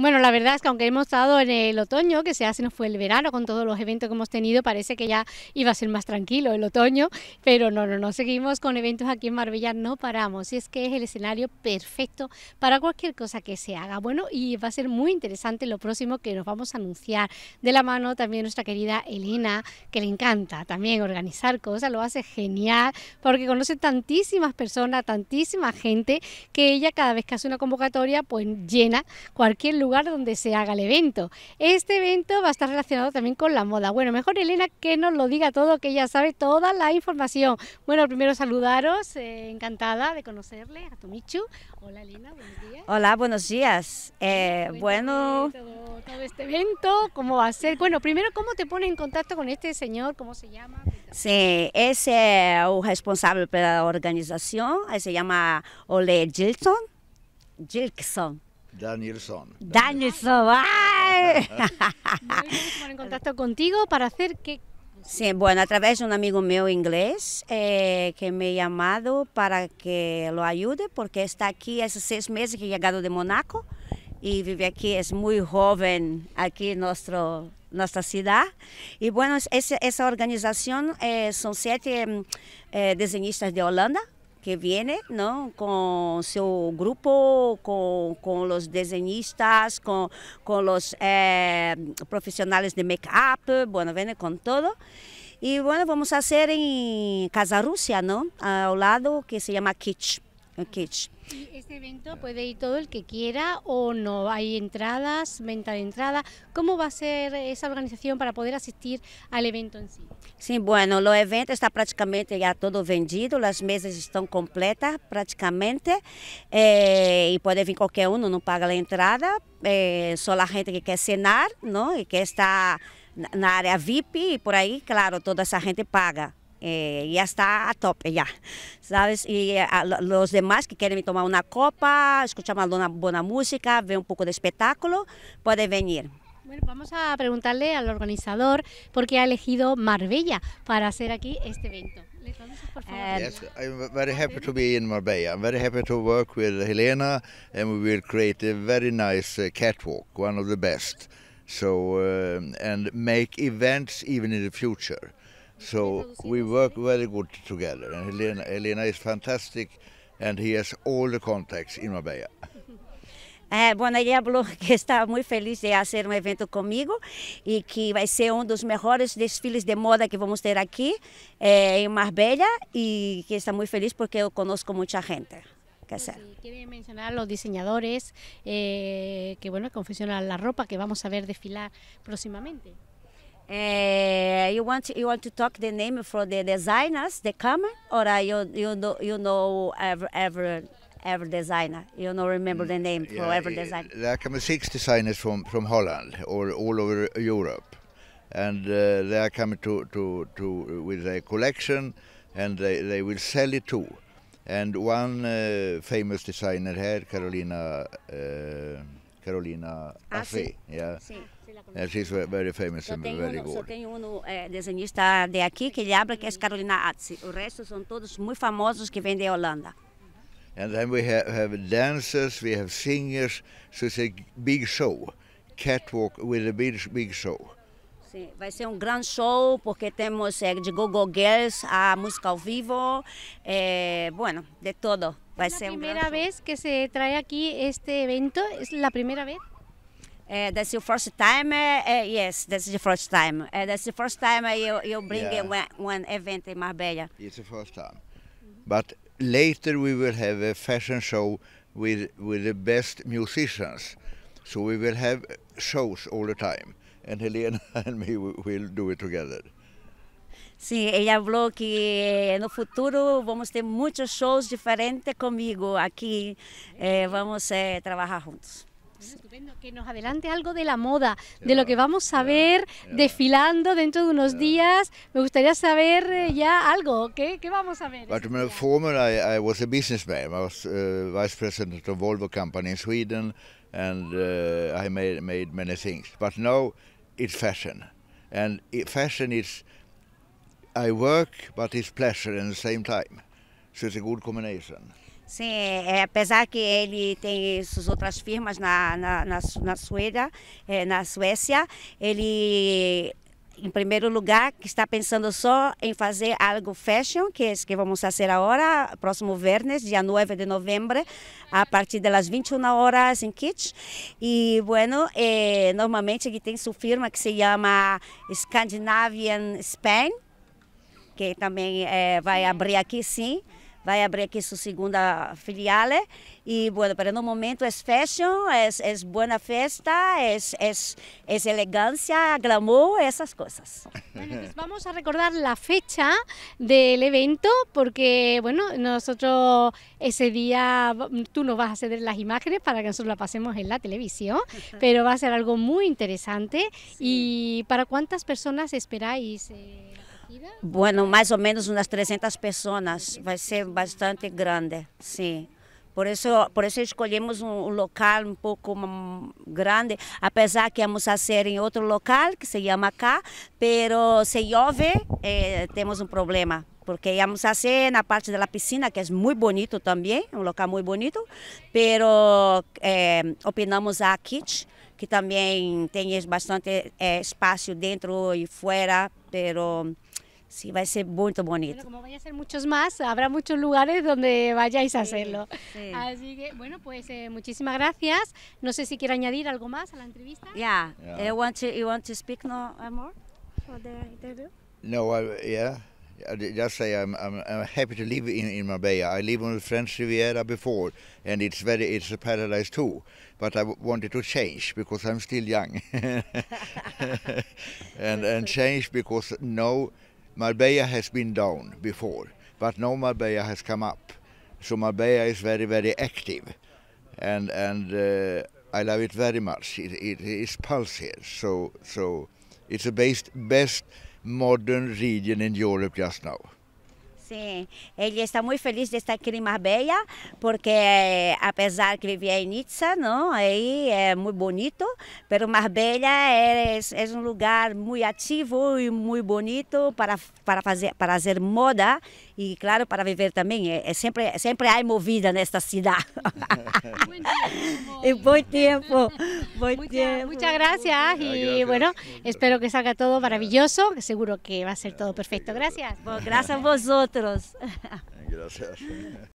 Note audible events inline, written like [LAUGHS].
Bueno, la verdad es que aunque hemos estado en el otoño, que se hace no fue el verano con todos los eventos que hemos tenido, parece que ya iba a ser más tranquilo el otoño, pero no, no, no, seguimos con eventos aquí en Marbella, no paramos, y es que es el escenario perfecto para cualquier cosa que se haga. Bueno, y va a ser muy interesante lo próximo que nos vamos a anunciar, de la mano también nuestra querida Elena, que le encanta también organizar cosas, lo hace genial, porque conoce tantísimas personas, tantísima gente, que ella cada vez que hace una convocatoria, pues llena cualquier lugar lugar donde se haga el evento. Este evento va a estar relacionado también con la moda. Bueno, mejor Elena que nos lo diga todo, que ella sabe toda la información. Bueno, primero saludaros, eh, encantada de conocerle a Tomichu. Hola Elena, buenos días. Hola, buenos días. Eh, bueno... Todo, este evento, ¿cómo va a ser? Bueno, primero, ¿cómo te pone en contacto con este señor? ¿Cómo se llama? Sí, es el eh, responsable de la organización, se llama Ole Gilson. Gilson. Danielson. Danielson, ¡ay! en contacto contigo para hacer qué Sí, bueno, a través de un amigo mío inglés eh, que me ha llamado para que lo ayude porque está aquí hace seis meses que he llegado de Monaco y vive aquí, es muy joven aquí en nuestro, nuestra ciudad. Y bueno, es, esa organización eh, son siete mm, eh, diseñistas de Holanda que viene ¿no? con su grupo, con, con los diseñistas, con, con los eh, profesionales de make-up, bueno, viene con todo. Y bueno, vamos a hacer en Casa Rusia, ¿no? Ao lado que se chama Kitsch. ¿Este evento puede ir todo el que quiera o no? ¿Hay entradas, venta de entrada ¿Cómo va a ser esa organización para poder asistir al evento en sí? Sí, bueno, lo evento está prácticamente ya todo vendido, las mesas están completas prácticamente eh, y puede venir cualquier uno, no paga la entrada, eh, solo la gente que quiere cenar, ¿no? Y que está en la área VIP y por ahí claro, toda esa gente paga. Eh, ya está a tope ya, ¿sabes? Y eh, los demás que quieren tomar una copa, escuchar una buena música, ver un poco de espectáculo, pueden venir. Bueno, vamos a preguntarle al organizador por qué ha elegido Marbella para hacer aquí este evento. favor? Eh, yes, I'm very happy to be in Marbella. I'm very happy to work with Helena, and we will create a very nice uh, catwalk, one of the best. So, uh, and make events even in the future. So we work very good together. Elena es fantástica is fantastic and he has all Marbella. [LAUGHS] Ah, bueno, ella [LAUGHS] que está muy feliz de hacer un evento conmigo y que va a ser uno de los mejores desfiles de moda que vamos a tener aquí eh, en Marbella y que está muy feliz porque conozco mucha mucha gente. Que pues mencionar a los diseñadores eh, que bueno confeccionan la ropa que vamos a ver desfilar próximamente. Eh, you want to, you want to talk the name for the designers, the come or uh, you you know you know every every every designer. You know remember the mm, name for yeah, every designer. There come six designers from from Holland or all over Europe, and uh, they are coming to to to with a collection, and they they will sell it too. And one uh, famous designer here, Carolina uh, Carolina Assi, ah, yeah. Si. Yeah, é, she's very famous só and very um, good. Só tem um é, desenhista de aqui que ele abre, que é Carolina Atzi. O resto são todos muito famosos que vêm da Holanda. And then we have, have dancers, we have singers, so it's a big show, catwalk with a big, big show. Sim, vai ser um grande show porque temos é, de Google -Go Girls a música ao vivo, é, bueno, de todo. Vai ser um grande É a primeira vez que se traz aqui este evento, é a primeira vez? É, that's your first time? Uh, yes, that's the first time. Uh, that's the first time you, you bring yeah. one, one event in Marbella. It's the first time. But later we will have a fashion show with, with the best musicians. So we will have shows all the time. And Helena [LAUGHS] and me will do it together. Sim, ele falou que no futuro vamos ter muitos shows diferentes comigo aqui. É, vamos trabalhar juntos. Bueno, estupendo. Que nos adelante algo de la moda, sí, de lo que vamos a sí, ver sí, desfilando dentro de unos días. Me gustaría saber eh, ya algo. ¿Qué, qué vamos a ver? But este former, I, I, was a businessman. I was uh, vice president of Volvo Company in Sweden, and uh, I made, made many things. But now it's fashion, and it, fashion is I work, but it's pleasure at the same time. So it's a er good combination. Sim, é, é, apesar que ele tem suas outras firmas na, na, na, na, Suécia, é, na Suécia, ele em primeiro lugar, está pensando só em fazer algo fashion, que é isso que vamos fazer agora, próximo viernes, dia 9 de novembro, a partir das 21 horas em Kitsch. E, bueno, é, normalmente ele tem sua firma que se chama Scandinavian Spain, que também é, vai abrir aqui, sim. a abrir aquí su segunda filial. Eh. y bueno, para un momento es fashion, es es buena festa, es es es glamour, esas cosas pues vamos a recordar la fecha del evento porque, bueno, nosotros ese día tú nos vas a ceder las imágenes para que nosotros la pasemos en la televisión, pero va a ser algo muy interesante. ¿Y para cuántas personas esperáis? Eh, Bueno, mais ou menos umas 300 pessoas, vai ser bastante grande, sim. Por isso, por isso escolhemos um local um pouco grande, apesar que vamos fazer em outro local, que se chama cá, pero se chove, eh, temos um problema, porque vamos fazer na parte da piscina, que é muito bonito também, um local muito bonito, pero eh, opinamos a Kitsch, que também tem bastante eh, espaço dentro e fora, pero... Sí, va a ser muy bonito. como vaya a ser muchos más, habrá muchos lugares donde vayáis a hacerlo. Así que, bueno, pues eh, muchísimas gracias. No sé si quiere añadir algo más a la entrevista. Yeah. yeah. hablar want to, you want to speak no more for the interview? No, I, yeah. I just say I'm, happy to live in, in Marbella. I lived on the French Riviera before, and it's very it's a paradise too. But I wanted to change because I'm still young, [LAUGHS] and and [LAUGHS] change because no Marbella has been down before, but now Marbella has come up. So Marbella is very, very active, and and uh, I love it very much. It, it is pulse here, so so it's the best best modern region in Europe just now. Sim, ele está muito feliz de estar aqui em Marbella, porque eh, apesar que vivia em Nizza, não, aí é eh, muito bonito, mas Marbella é, é, um lugar muito ativo e muito bonito para para fazer para fazer moda y claro, para vivir también, eh, eh, siempre hay siempre sempre movida en esta ciudad. [LAUGHS] [LAUGHS] buen tiempo, buen tiempo. Muchas gracias y ah, bueno, espero que salga todo maravilloso, seguro que va a ser todo perfecto. Gracias. gracias a vosotros. Gracias.